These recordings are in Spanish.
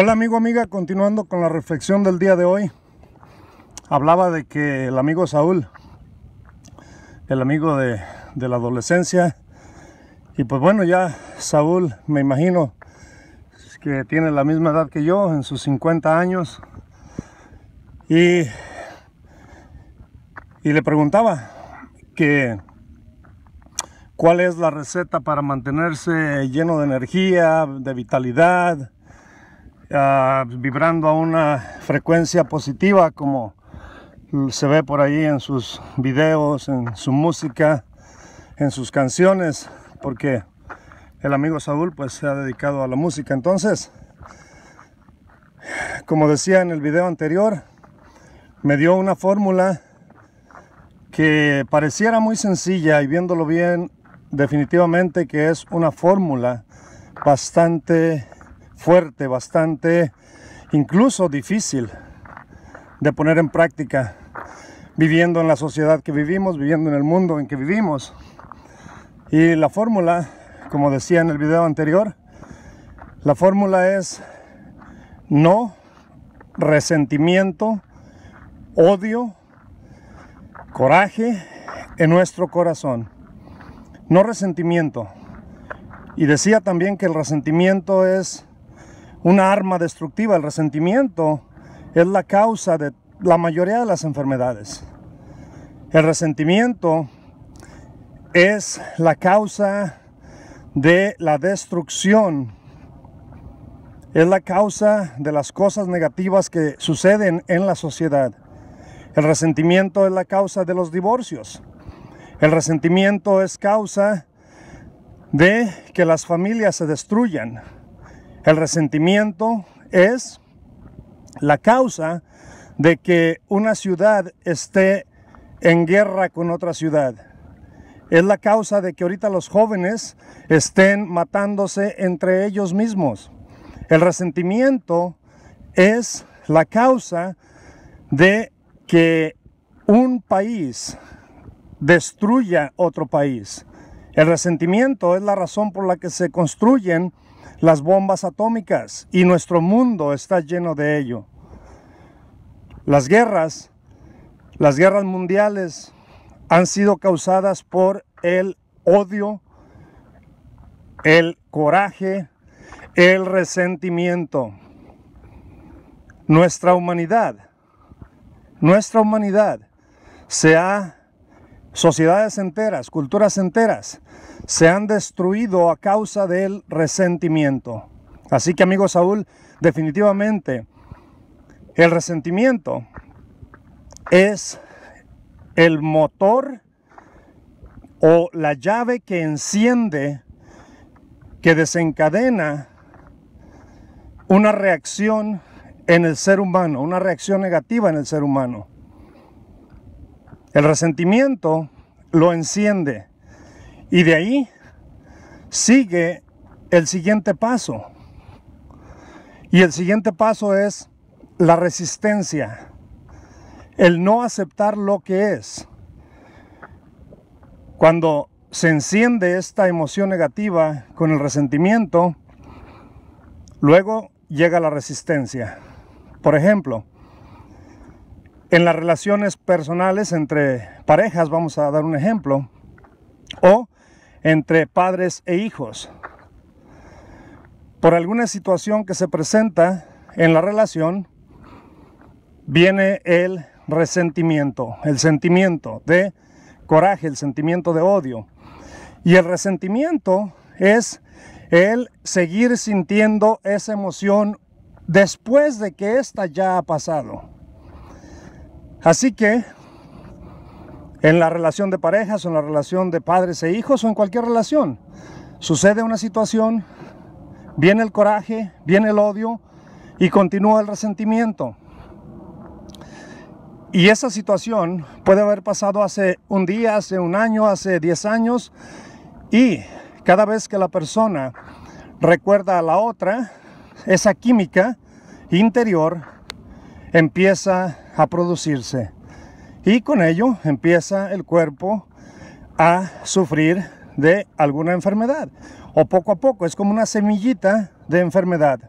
Hola amigo, amiga, continuando con la reflexión del día de hoy. Hablaba de que el amigo Saúl, el amigo de, la adolescencia, y pues bueno, ya Saúl, me imagino que tiene la misma edad que yo, en sus 50 años, y, y le preguntaba que cuál es la receta para mantenerse lleno de energía, de vitalidad, Ah, vibrando a una frecuencia positiva como se ve por ahí en sus videos, en su música, en sus canciones, porque el amigo Saúl pues se ha dedicado a la música. Entonces, como decía en el video anterior, me dio una fórmula que pareciera muy sencilla y viéndolo bien, definitivamente que es una fórmula bastante fuerte, bastante, incluso difícil de poner en práctica, viviendo en la sociedad que vivimos, viviendo en el mundo en que vivimos. Y la fórmula, como decía en el video anterior, la fórmula es no, resentimiento, odio, coraje en nuestro corazón. No resentimiento. Y decía también que el resentimiento es una arma destructiva. El resentimiento es la causa de la mayoría de las enfermedades. El resentimiento es la causa de la destrucción. Es la causa de las cosas negativas que suceden en la sociedad. El resentimiento es la causa de los divorcios. El resentimiento es causa de que las familias se destruyan. El resentimiento es la causa de que una ciudad esté en guerra con otra ciudad. Es la causa de que ahorita los jóvenes estén matándose entre ellos mismos. El resentimiento es la causa de que un país destruya otro país. El resentimiento es la razón por la que se construyen las bombas atómicas y nuestro mundo está lleno de ello. Las guerras, las guerras mundiales han sido causadas por el odio, el coraje, el resentimiento. Nuestra humanidad, nuestra humanidad se ha Sociedades enteras, culturas enteras se han destruido a causa del resentimiento. Así que amigo Saúl, definitivamente el resentimiento es el motor o la llave que enciende, que desencadena una reacción en el ser humano, una reacción negativa en el ser humano. El resentimiento lo enciende y de ahí sigue el siguiente paso. Y el siguiente paso es la resistencia, el no aceptar lo que es. Cuando se enciende esta emoción negativa con el resentimiento, luego llega la resistencia. Por ejemplo, en las relaciones personales entre parejas, vamos a dar un ejemplo, o entre padres e hijos. Por alguna situación que se presenta en la relación, viene el resentimiento, el sentimiento de coraje, el sentimiento de odio. Y el resentimiento es el seguir sintiendo esa emoción después de que ésta ya ha pasado. Así que en la relación de parejas o en la relación de padres e hijos o en cualquier relación, sucede una situación, viene el coraje, viene el odio y continúa el resentimiento. Y esa situación puede haber pasado hace un día, hace un año, hace 10 años y cada vez que la persona recuerda a la otra, esa química interior empieza a producirse y con ello empieza el cuerpo a sufrir de alguna enfermedad o poco a poco es como una semillita de enfermedad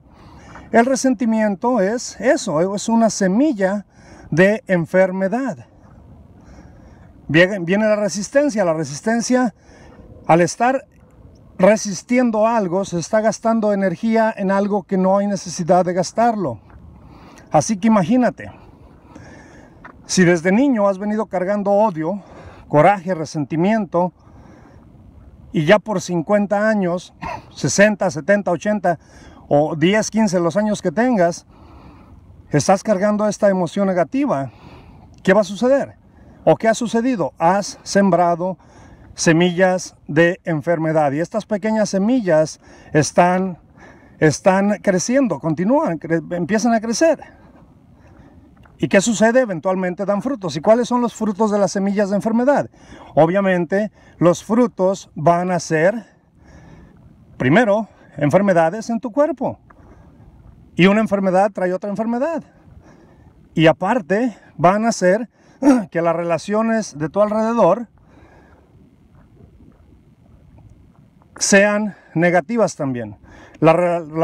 el resentimiento es eso es una semilla de enfermedad viene la resistencia la resistencia al estar resistiendo algo se está gastando energía en algo que no hay necesidad de gastarlo Así que imagínate, si desde niño has venido cargando odio, coraje, resentimiento, y ya por 50 años, 60, 70, 80 o 10, 15, los años que tengas, estás cargando esta emoción negativa, ¿qué va a suceder? ¿O qué ha sucedido? Has sembrado semillas de enfermedad y estas pequeñas semillas están, están creciendo, continúan, empiezan a crecer. ¿Y qué sucede? Eventualmente dan frutos. ¿Y cuáles son los frutos de las semillas de enfermedad? Obviamente, los frutos van a ser, primero, enfermedades en tu cuerpo. Y una enfermedad trae otra enfermedad. Y aparte, van a ser que las relaciones de tu alrededor sean negativas también. las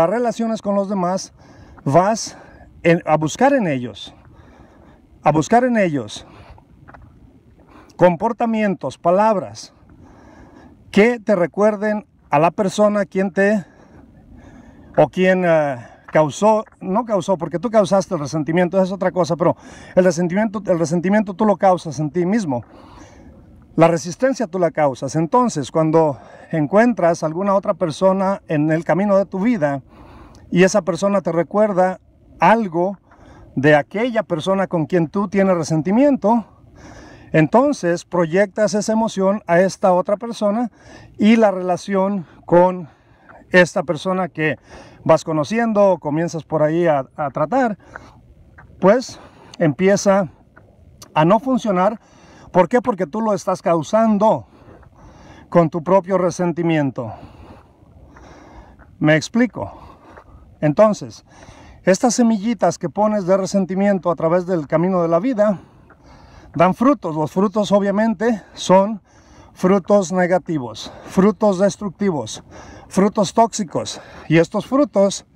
relaciones con los demás vas a buscar en ellos a buscar en ellos comportamientos, palabras que te recuerden a la persona quien te o quien eh, causó, no causó, porque tú causaste el resentimiento, es otra cosa, pero el resentimiento, el resentimiento tú lo causas en ti mismo. La resistencia tú la causas. Entonces, cuando encuentras alguna otra persona en el camino de tu vida y esa persona te recuerda algo de aquella persona con quien tú tienes resentimiento, entonces proyectas esa emoción a esta otra persona y la relación con esta persona que vas conociendo o comienzas por ahí a, a tratar, pues empieza a no funcionar. ¿Por qué? Porque tú lo estás causando con tu propio resentimiento. Me explico. Entonces, estas semillitas que pones de resentimiento a través del camino de la vida dan frutos. Los frutos obviamente son frutos negativos, frutos destructivos, frutos tóxicos. Y estos frutos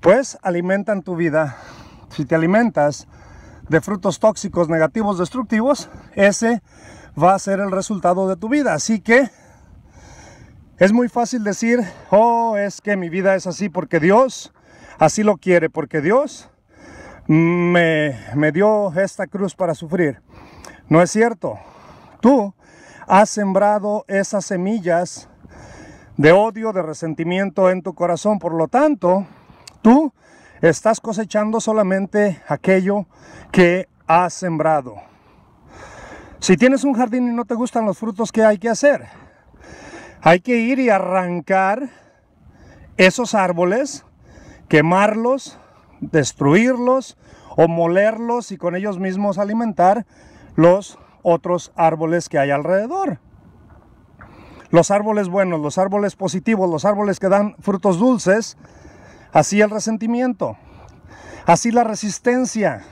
pues alimentan tu vida. Si te alimentas de frutos tóxicos, negativos, destructivos, ese va a ser el resultado de tu vida. Así que es muy fácil decir, oh, es que mi vida es así porque Dios así lo quiere, porque Dios me, dio esta cruz para sufrir. No es cierto. Tú has sembrado esas semillas de odio, de resentimiento en tu corazón. Por lo tanto, tú estás cosechando solamente aquello que has sembrado. Si tienes un jardín y no te gustan los frutos, ¿qué hay que hacer? Hay que ir y arrancar esos árboles quemarlos, destruirlos o molerlos y con ellos mismos alimentar los otros árboles que hay alrededor. Los árboles buenos, los árboles positivos, los árboles que dan frutos dulces, así el resentimiento, así la resistencia.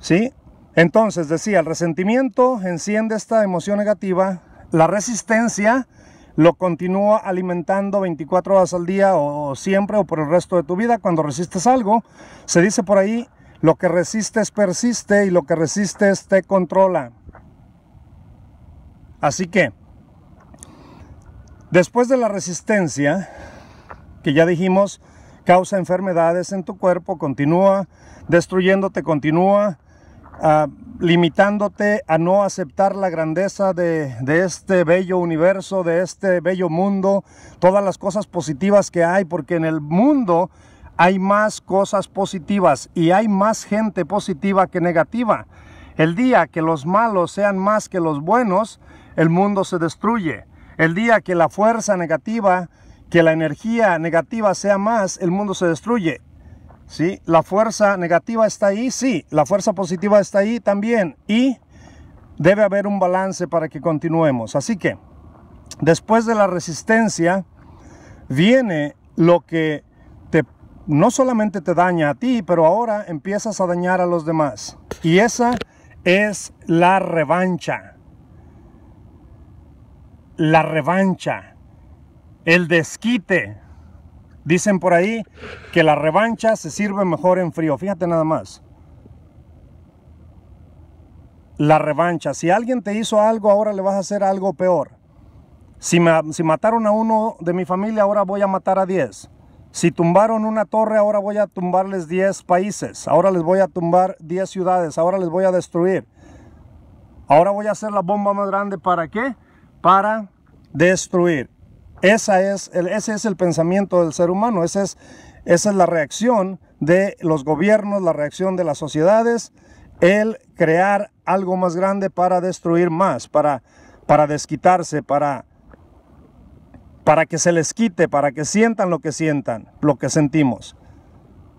¿Sí? Entonces decía, el resentimiento enciende esta emoción negativa, la resistencia lo continúa alimentando 24 horas al día o, siempre o por el resto de tu vida cuando resistes algo. Se dice por ahí, lo que resistes persiste y lo que resistes te controla. Así que, después de la resistencia, que ya dijimos, causa enfermedades en tu cuerpo, continúa destruyéndote, continúa Ah, limitándote a no aceptar la grandeza de, este bello universo, de este bello mundo, todas las cosas positivas que hay, porque en el mundo hay más cosas positivas y hay más gente positiva que negativa. El día que los malos sean más que los buenos, el mundo se destruye. El día que la fuerza negativa, que la energía negativa sea más, el mundo se destruye. La fuerza negativa está ahí, sí. La fuerza positiva está ahí también. Y debe haber un balance para que continuemos. Así que, después de la resistencia, viene lo que te, no solamente te daña a ti, pero ahora empiezas a dañar a los demás. Y esa es la revancha. La revancha. El desquite. Dicen por ahí que la revancha se sirve mejor en frío. Fíjate nada más. La revancha. Si alguien te hizo algo, ahora le vas a hacer algo peor. Si, si mataron a uno de mi familia, ahora voy a matar a 10. Si tumbaron una torre, ahora voy a tumbarles 10 países. Ahora les voy a tumbar 10 ciudades. Ahora les voy a destruir. Ahora voy a hacer la bomba más grande. ¿Para qué? Para destruir. Esa es ese es el pensamiento del ser humano, esa es, esa es la reacción de los gobiernos, la reacción de las sociedades, el crear algo más grande para destruir más, para, para desquitarse, para, para que se les quite, para que sientan lo que sientan, lo que sentimos.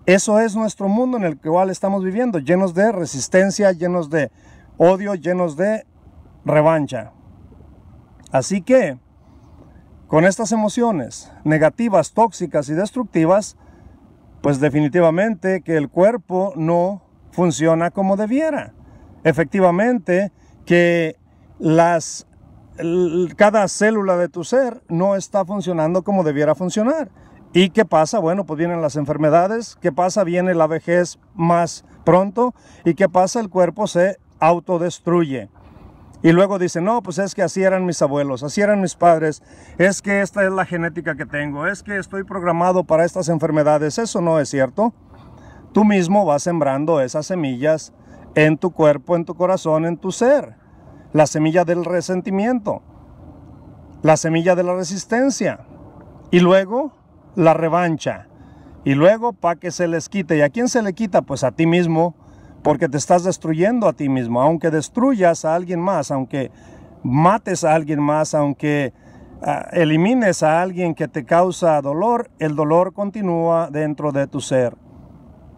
Eso es nuestro mundo en el cual estamos viviendo, llenos de resistencia, llenos de odio, llenos de revancha. Así que con estas emociones negativas, tóxicas y destructivas, pues definitivamente que el cuerpo no funciona como debiera. Efectivamente que las, cada célula de tu ser no está funcionando como debiera funcionar. ¿Y qué pasa? Bueno, pues vienen las enfermedades, ¿qué pasa? Viene la vejez más pronto y ¿qué pasa? El cuerpo se autodestruye. Y luego dicen, no, pues es que así eran mis abuelos, así eran mis padres, es que esta es la genética que tengo, es que estoy programado para estas enfermedades. Eso no es cierto. Tú mismo vas sembrando esas semillas en tu cuerpo, en tu corazón, en tu ser. La semilla del resentimiento, la semilla de la resistencia y luego la revancha. Y luego para que se les quite. ¿Y a quién se le quita? Pues a ti mismo porque te estás destruyendo a ti mismo. Aunque destruyas a alguien más, aunque mates a alguien más, aunque ah, elimines a alguien que te causa dolor, el dolor continúa dentro de tu ser.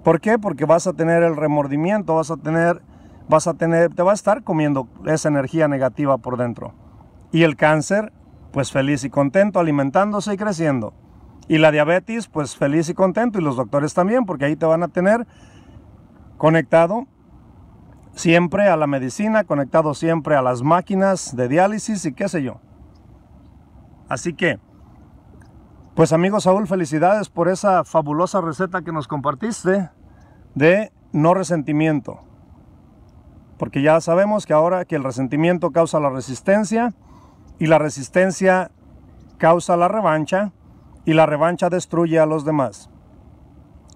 ¿Por qué? Porque vas a tener el remordimiento, vas a tener, vas a tener, te va a estar comiendo esa energía negativa por dentro. Y el cáncer, pues feliz y contento, alimentándose y creciendo. Y la diabetes, pues feliz y contento, y los doctores también, porque ahí te van a tener conectado siempre a la medicina, conectado siempre a las máquinas de diálisis y qué sé yo. Así que, pues amigo Saúl, felicidades por esa fabulosa receta que nos compartiste de no resentimiento. Porque ya sabemos que ahora que el resentimiento causa la resistencia y la resistencia causa la revancha y la revancha destruye a los demás.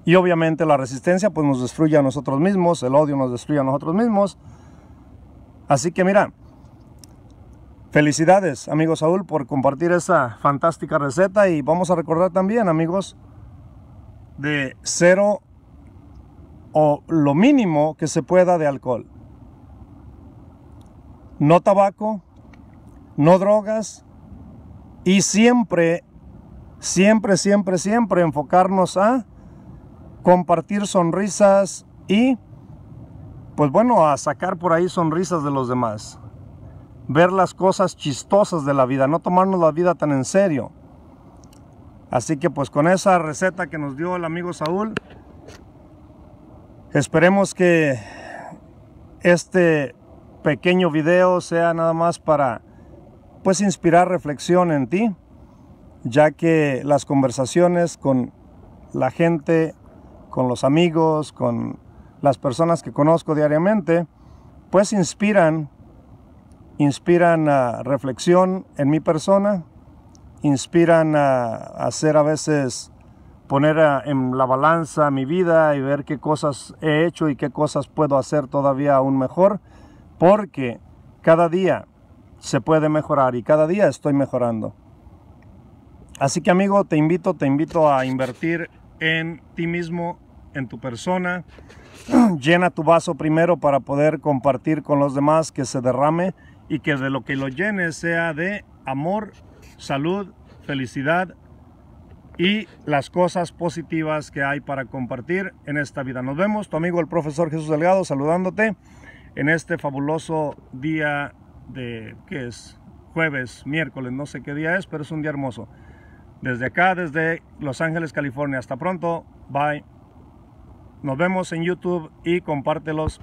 Y obviamente la resistencia pues nos destruye a nosotros mismos, el odio nos destruye a nosotros mismos. Así que mira, felicidades amigo Saúl por compartir esa fantástica receta y vamos a recordar también amigos de cero o lo mínimo que se pueda de alcohol. No tabaco, no drogas y siempre, siempre, siempre, siempre enfocarnos a compartir sonrisas y, pues bueno, a sacar por ahí sonrisas de los demás. Ver las cosas chistosas de la vida, no tomarnos la vida tan en serio. Así que pues con esa receta que nos dio el amigo Saúl, esperemos que este pequeño video sea nada más para pues inspirar reflexión en ti, ya que las conversaciones con la gente con los amigos, con las personas que conozco diariamente, pues inspiran, inspiran a reflexión en mi persona, inspiran a, hacer a veces poner en la balanza mi vida y ver qué cosas he hecho y qué cosas puedo hacer todavía aún mejor, porque cada día se puede mejorar y cada día estoy mejorando. Así que amigo, te invito, te invito a invertir en ti mismo en tu persona. Llena tu vaso primero para poder compartir con los demás que se derrame y que de lo que lo llene sea de amor, salud, felicidad y las cosas positivas que hay para compartir en esta vida. Nos vemos, tu amigo el profesor Jesús Delgado, saludándote en este fabuloso día de, que es? Jueves, miércoles, no sé qué día es, pero es un día hermoso. Desde acá, desde Los Ángeles, California. Hasta pronto. Bye. Nos vemos en YouTube y compártelos.